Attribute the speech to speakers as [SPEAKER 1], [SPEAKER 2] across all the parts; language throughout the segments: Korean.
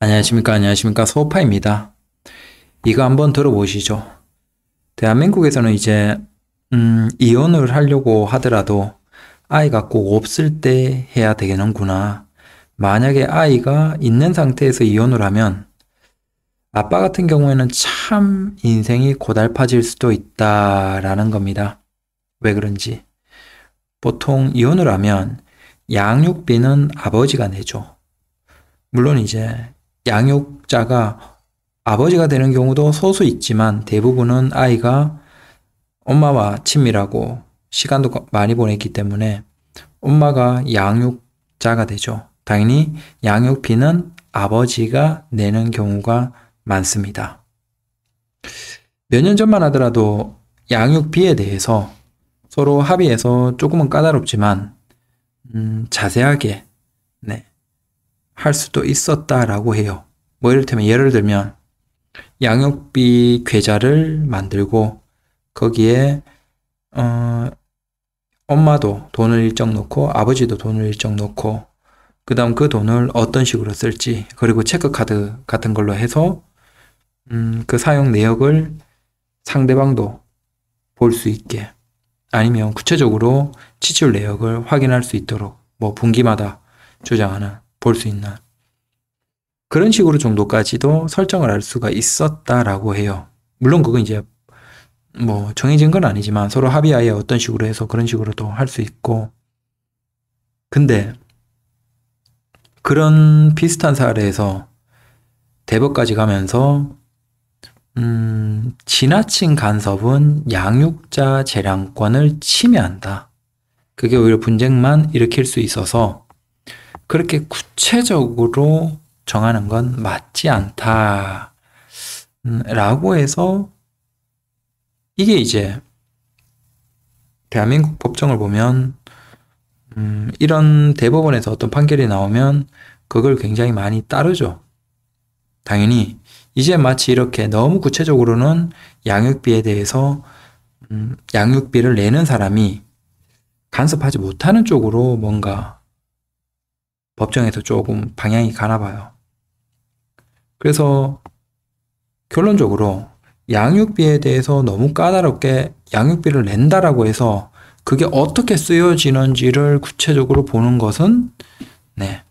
[SPEAKER 1] 안녕하십니까 안녕하십니까 소파입니다. 이거 한번 들어보시죠. 대한민국에서는 이제 음, 이혼을 하려고 하더라도 아이가 꼭 없을 때 해야 되겠는구나. 만약에 아이가 있는 상태에서 이혼을 하면 아빠 같은 경우에는 참 인생이 고달파질 수도 있다라는 겁니다. 왜 그런지. 보통 이혼을 하면 양육비는 아버지가 내죠. 물론 이제 양육자가 아버지가 되는 경우도 소수 있지만 대부분은 아이가 엄마와 친밀하고 시간도 많이 보냈기 때문에 엄마가 양육자가 되죠. 당연히 양육비는 아버지가 내는 경우가 많습니다. 몇 년 전만 하더라도 양육비에 대해서 서로 합의해서 조금은 까다롭지만 음, 자세하게 네, 할 수도 있었다라고 해요. 뭐 이를테면 예를 들면 양육비 계좌를 만들고 거기에 어, 엄마도 돈을 일정 넣고 아버지도 돈을 일정 넣고 그 다음 그 돈을 어떤 식으로 쓸지 그리고 체크카드 같은 걸로 해서 음, 그 사용 내역을 상대방도 볼 수 있게 아니면 구체적으로 지출 내역을 확인할 수 있도록 뭐 분기마다 주장하는 볼수 있나. 그런 식으로 정도까지도 설정을 할 수가 있었다라고 해요. 물론 그건 이제 뭐 정해진 건 아니지만 서로 합의하여 어떤 식으로 해서 그런 식으로도 할 수 있고. 근데 그런 비슷한 사례에서 대법까지 가면서 음, 지나친 간섭은 양육자 재량권을 침해한다. 그게 오히려 분쟁만 일으킬 수 있어서 그렇게 구체적으로 정하는 건 맞지 않다. 음, 라고 해서 이게 이제 대한민국 법정을 보면 음, 이런 대법원에서 어떤 판결이 나오면 그걸 굉장히 많이 따르죠. 당연히 이제 마치 이렇게 너무 구체적으로는 양육비에 대해서 음, 양육비를 내는 사람이 간섭하지 못하는 쪽으로 뭔가 법정에서 조금 방향이 가나 봐요. 그래서 결론적으로 양육비에 대해서 너무 까다롭게 양육비를 낸다라고 해서 그게 어떻게 쓰여지는지를 구체적으로 보는 것은 네,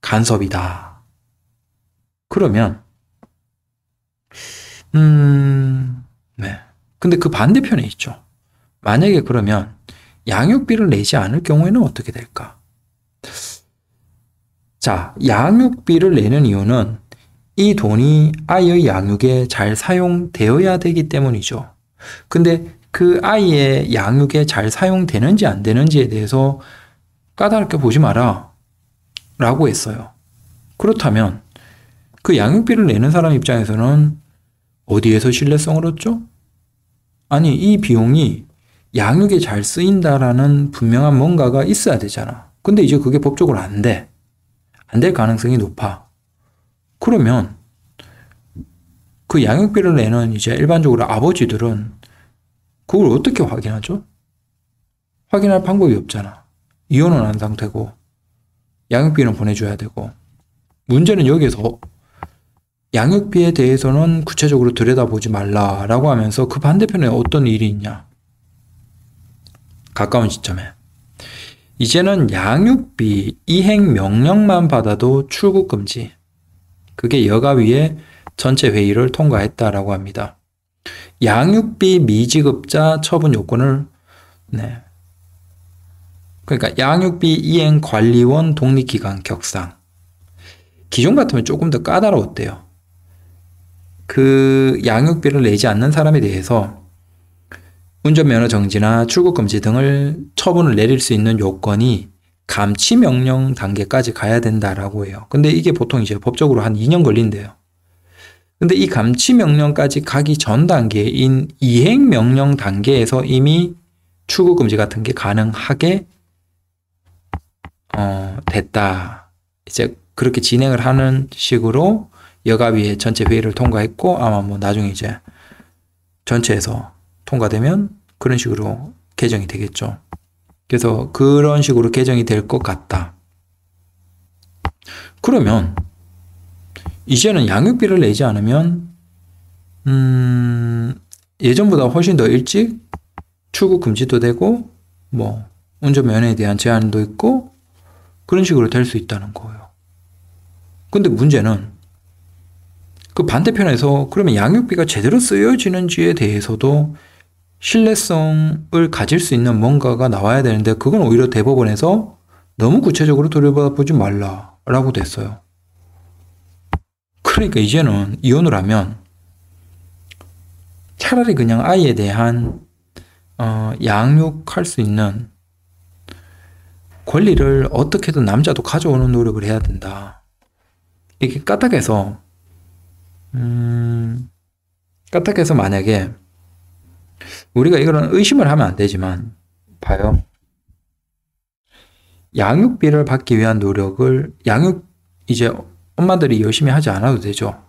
[SPEAKER 1] 간섭이다. 그러면 음, 네. 근데 그 반대편에 있죠. 만약에 그러면 양육비를 내지 않을 경우에는 어떻게 될까? 자, 양육비를 내는 이유는 이 돈이 아이의 양육에 잘 사용되어야 되기 때문이죠. 근데 그 아이의 양육에 잘 사용되는지 안 되는지에 대해서 까다롭게 보지 마라. 라고 했어요. 그렇다면 그 양육비를 내는 사람 입장에서는 어디에서 신뢰성을 얻죠? 아니, 이 비용이 양육에 잘 쓰인다라는 분명한 뭔가가 있어야 되잖아. 근데 이제 그게 법적으로 안 돼. 안될 가능성이 높아. 그러면 그 양육비를 내는 이제 일반적으로 아버지들은 그걸 어떻게 확인하죠? 확인할 방법이 없잖아. 이혼은 한 상태고 양육비는 보내줘야 되고 문제는 여기서 양육비에 대해서는 구체적으로 들여다보지 말라라고 하면서 그 반대편에 어떤 일이 있냐. 가까운 시점에 이제는 양육비 이행 명령만 받아도 출국 금지. 그게 여가위의 전체 회의를 통과했다라고 합니다. 양육비 미지급자 처분 요건을 네. 그러니까 양육비 이행 관리원 독립기관 격상. 기존 같으면 조금 더 까다로웠대요. 그 양육비를 내지 않는 사람에 대해서 운전면허 정지나 출국 금지 등을 처분을 내릴 수 있는 요건이 감치 명령 단계까지 가야 된다라고 해요. 근데 이게 보통 이제 법적으로 한 2년 걸린대요. 근데 이 감치 명령까지 가기 전 단계인 이행 명령 단계에서 이미 출국 금지 같은 게 가능하게 어, 됐다. 이제 그렇게 진행을 하는 식으로 여가위의 전체 회의를 통과했고 아마 뭐 나중에 이제 전체에서 통과되면 그런 식으로 개정이 되겠죠. 그래서 그런 식으로 개정이 될 것 같다. 그러면 이제는 양육비를 내지 않으면 음, 예전보다 훨씬 더 일찍 출국 금지도 되고 뭐 운전 면허에 대한 제한도 있고 그런 식으로 될 수 있다는 거예요. 근데 문제는 그 반대편에서 그러면 양육비가 제대로 쓰여지는지에 대해서도 신뢰성을 가질 수 있는 뭔가가 나와야 되는데 그건 오히려 대법원에서 너무 구체적으로 들여다보지 말라라고 됐어요. 그러니까 이제는 이혼을 하면 차라리 그냥 아이에 대한 어, 양육할 수 있는 권리를 어떻게든 남자도 가져오는 노력을 해야 된다. 이게 까딱해서 음, 까딱해서 만약에 우리가 이거는 의심을 하면 안 되지만 봐요. 양육비를 받기 위한 노력을 양육 이제 엄마들이 열심히 하지 않아도 되죠.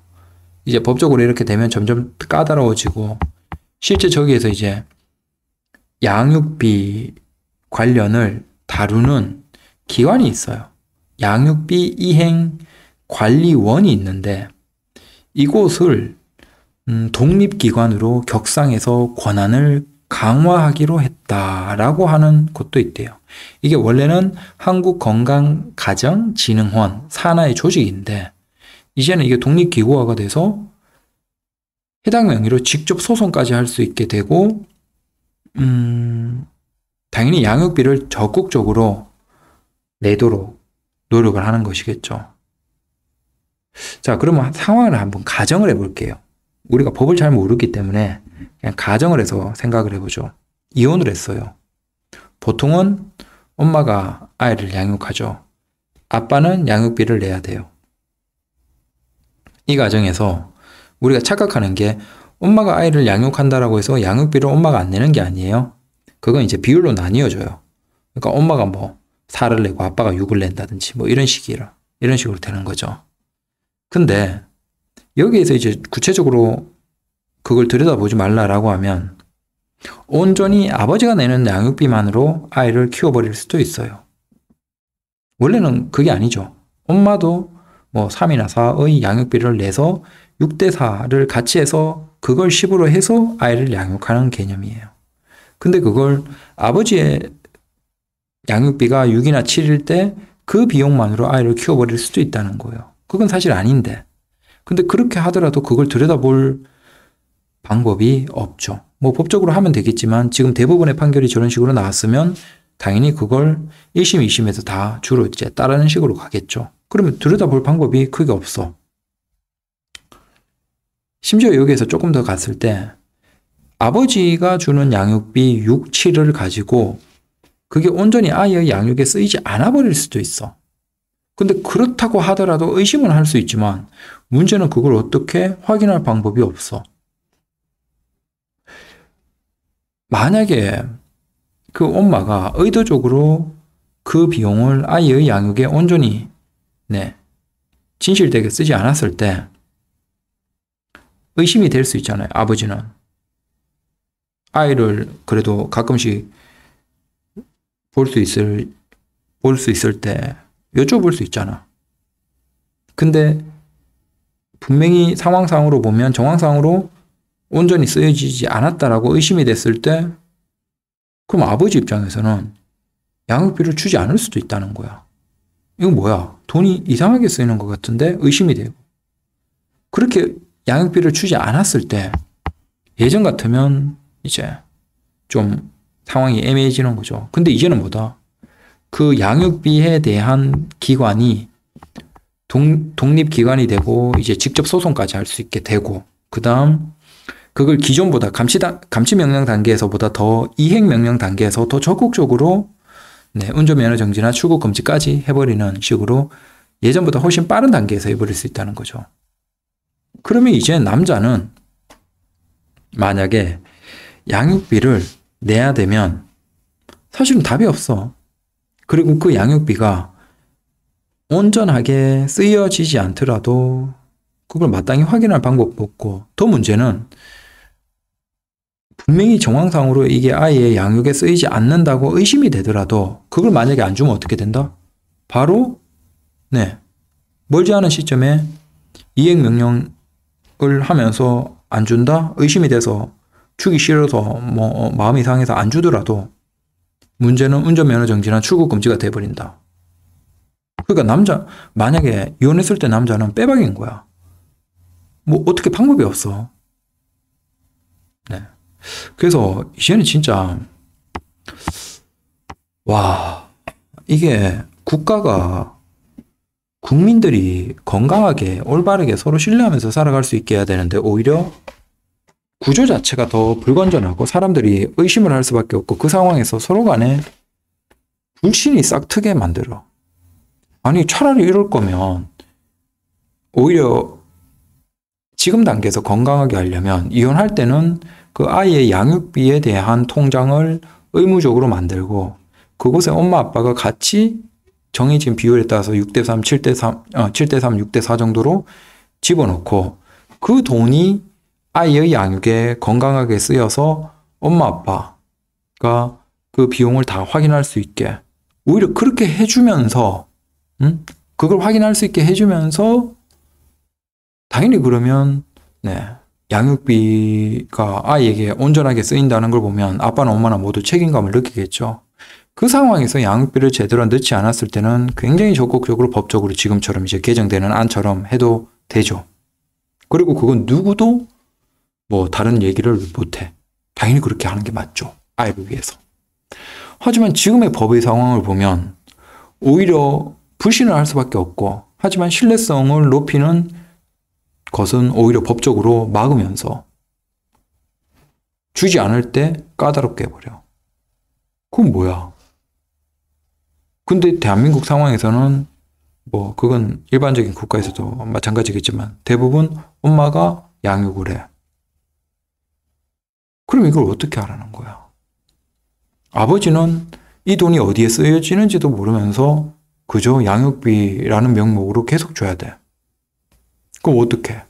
[SPEAKER 1] 이제 법적으로 이렇게 되면 점점 까다로워지고 실제 저기에서 이제 양육비 관련을 다루는 기관이 있어요. 양육비 이행 관리원이 있는데 이곳을 음, 독립기관으로 격상해서 권한을 강화하기로 했다라고 하는 것도 있대요. 이게 원래는 한국건강가정진흥원 산하의 조직인데 이제는 이게 독립기구화가 돼서 해당 명의로 직접 소송까지 할 수 있게 되고 음, 당연히 양육비를 적극적으로 내도록 노력을 하는 것이겠죠. 자, 그러면 상황을 한번 가정을 해볼게요. 우리가 법을 잘 모르기 때문에 그냥 가정을 해서 생각을 해보죠. 이혼을 했어요. 보통은 엄마가 아이를 양육하죠. 아빠는 양육비를 내야 돼요. 이 과정에서 우리가 착각하는 게 엄마가 아이를 양육한다라고 해서 양육비를 엄마가 안 내는 게 아니에요. 그건 이제 비율로 나뉘어져요. 그러니까 엄마가 뭐 4를 내고 아빠가 6을 낸다든지 뭐 이런 식이라 이런 식으로 되는 거죠. 근데 여기에서 이제 구체적으로 그걸 들여다보지 말라라고 하면 온전히 아버지가 내는 양육비만으로 아이를 키워버릴 수도 있어요. 원래는 그게 아니죠. 엄마도 뭐 3이나 4의 양육비를 내서 6대 4를 같이 해서 그걸 10으로 해서 아이를 양육하는 개념이에요. 근데 그걸 아버지의 양육비가 6이나 7일 때 그 비용만으로 아이를 키워버릴 수도 있다는 거예요. 그건 사실 아닌데. 근데 그렇게 하더라도 그걸 들여다볼 방법이 없죠. 뭐 법적으로 하면 되겠지만 지금 대부분의 판결이 저런 식으로 나왔으면 당연히 그걸 1심, 2심에서 다 주로 이제 따르는 식으로 가겠죠. 그러면 들여다볼 방법이 크게 없어. 심지어 여기에서 조금 더 갔을 때 아버지가 주는 양육비 6, 7을 가지고 그게 온전히 아이의 양육에 쓰이지 않아 버릴 수도 있어. 근데 그렇다고 하더라도 의심은 할 수 있지만 문제는 그걸 어떻게 확인할 방법이 없어. 만약에 그 엄마가 의도적으로 그 비용을 아이의 양육에 온전히 네, 진실되게 쓰지 않았을 때 의심이 될 수 있잖아요. 아버지는 아이를 그래도 가끔씩 볼 수 있을 볼 수 있을 때 여쭤볼 수 있잖아. 근데 분명히 상황상으로 보면 정황상으로 온전히 쓰여지지 않았다라고 의심이 됐을 때 그럼 아버지 입장에서는 양육비를 주지 않을 수도 있다는 거야. 이거 뭐야? 돈이 이상하게 쓰이는 것 같은데 의심이 되고 그렇게 양육비를 주지 않았을 때 예전 같으면 이제 좀 상황이 애매해지는 거죠. 근데 이제는 뭐다? 그 양육비에 대한 기관이 독립 기관이 되고 이제 직접 소송까지 할 수 있게 되고 그다음 그걸 기존보다 감시 다, 감시 명령 단계에서보다 더 이행 명령 단계에서 더 적극적으로 네, 운전면허 정지나 출국 금지까지 해버리는 식으로 예전보다 훨씬 빠른 단계에서 해버릴 수 있다는 거죠. 그러면 이제 남자는 만약에 양육비를 내야 되면 사실은 답이 없어. 그리고 그 양육비가 온전하게 쓰여지지 않더라도 그걸 마땅히 확인할 방법도 없고 더 문제는 분명히 정황상으로 이게 아예 양육에 쓰이지 않는다고 의심이 되더라도 그걸 만약에 안 주면 어떻게 된다? 바로 네 멀지 않은 시점에 이행 명령을 하면서 안 준다 의심이 돼서 주기 싫어서 뭐 어, 마음이 상해서 안 주더라도 문제는 운전면허 정지나 출국 금지가 돼버린다. 그러니까 남자 만약에 이혼했을 때 남자는 빼박인 거야. 뭐 어떻게 방법이 없어. 네. 그래서 이제는 진짜 와 이게 국가가 국민들이 건강하게 올바르게 서로 신뢰하면서 살아갈 수 있게 해야 되는데 오히려 구조 자체가 더 불건전하고 사람들이 의심을 할 수밖에 없고 그 상황에서 서로 간에 불신이 싹트게 만들어. 아니 차라리 이럴 거면 오히려 지금 단계에서 건강하게 하려면 이혼할 때는 그 아이의 양육비에 대한 통장을 의무적으로 만들고 그곳에 엄마 아빠가 같이 정해진 비율에 따라서 6대3, 7대3, 어, 7대3, 6대4 정도로 집어넣고 그 돈이 아이의 양육에 건강하게 쓰여서 엄마 아빠가 그 비용을 다 확인할 수 있게 오히려 그렇게 해주면서 음? 그걸 확인할 수 있게 해주면서 당연히 그러면 네, 양육비가 아이에게 온전하게 쓰인다는 걸 보면 아빠나 엄마나 모두 책임감을 느끼겠죠. 그 상황에서 양육비를 제대로 넣지 않았을 때는 굉장히 적극적으로 법적으로 지금처럼 이제 개정되는 안처럼 해도 되죠. 그리고 그건 누구도 뭐 다른 얘기를 못해. 당연히 그렇게 하는 게 맞죠. 아이를 위해서. 하지만 지금의 법의 상황을 보면 오히려 불신을 할 수밖에 없고 하지만 신뢰성을 높이는 것은 오히려 법적으로 막으면서 주지 않을 때 까다롭게 해버려. 그건 뭐야? 근데 대한민국 상황에서는 뭐 그건 일반적인 국가에서도 마찬가지겠지만 대부분 엄마가 양육을 해. 그럼 이걸 어떻게 하라는 거야? 아버지는 이 돈이 어디에 쓰여지는지도 모르면서 그저 양육비라는 명목으로 계속 줘야 돼. 그럼 어떻게?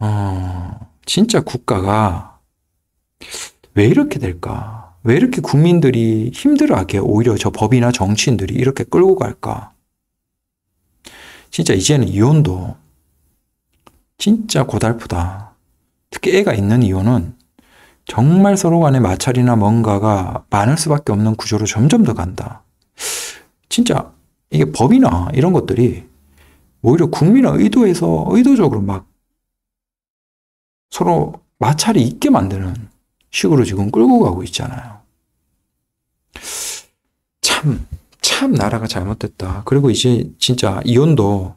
[SPEAKER 1] 어, 진짜 국가가 왜 이렇게 될까? 왜 이렇게 국민들이 힘들어하게 오히려 저 법이나 정치인들이 이렇게 끌고 갈까? 진짜 이제는 이혼도 진짜 고달프다. 특히 애가 있는 이유는 정말 서로 간에 마찰이나 뭔가가 많을 수밖에 없는 구조로 점점 더 간다. 진짜 이게 법이나 이런 것들이 오히려 국민의 의도에서 의도적으로 막 서로 마찰이 있게 만드는 식으로 지금 끌고 가고 있잖아요. 참, 참 나라가 잘못됐다. 그리고 이제 진짜 이혼도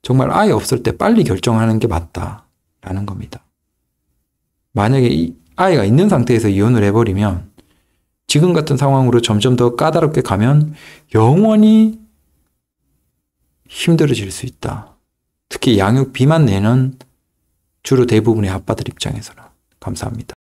[SPEAKER 1] 정말 아예 없을 때 빨리 결정하는 게 맞다라는 겁니다. 만약에 이 아이가 있는 상태에서 이혼을 해버리면 지금 같은 상황으로 점점 더 까다롭게 가면 영원히 힘들어질 수 있다. 특히 양육비만 내는 주로 대부분의 아빠들 입장에서는. 감사합니다.